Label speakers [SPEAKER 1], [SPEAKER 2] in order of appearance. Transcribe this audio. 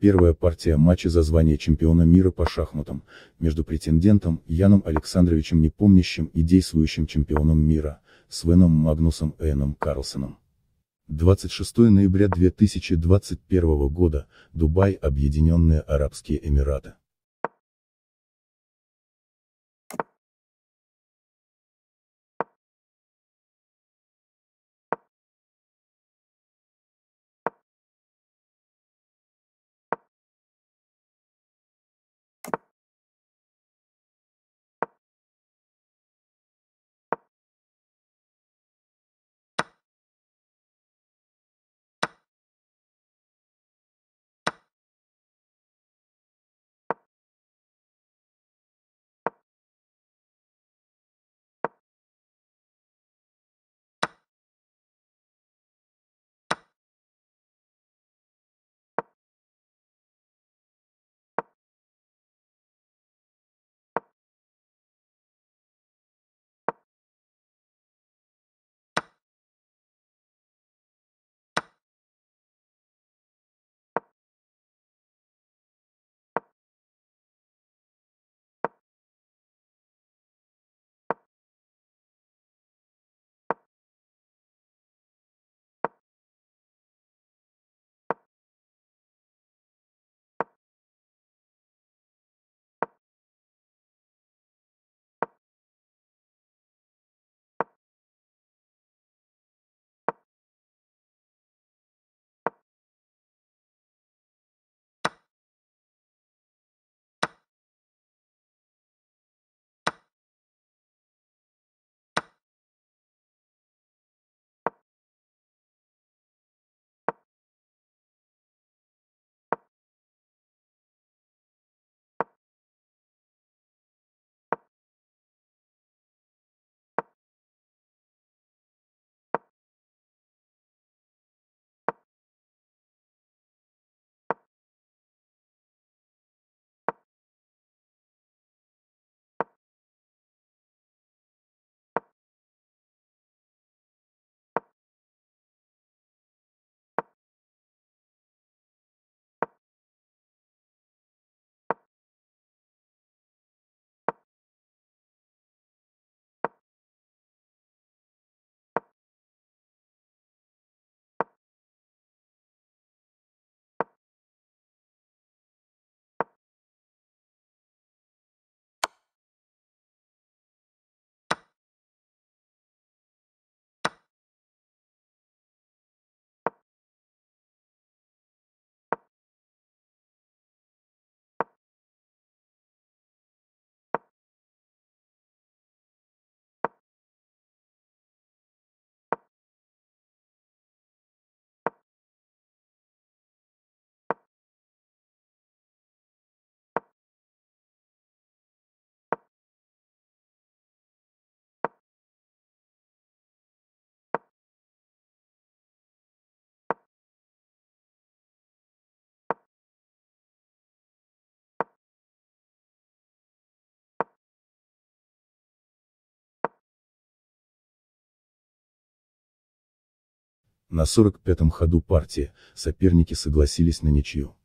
[SPEAKER 1] Первая партия матча за звание чемпиона мира по шахматам, между претендентом, Яном Александровичем Непомнящим и действующим чемпионом мира, Свеном Магнусом Эном Карлсоном. 26 ноября 2021 года, Дубай,
[SPEAKER 2] Объединенные Арабские Эмираты. На 45-м ходу партии соперники согласились на ничью.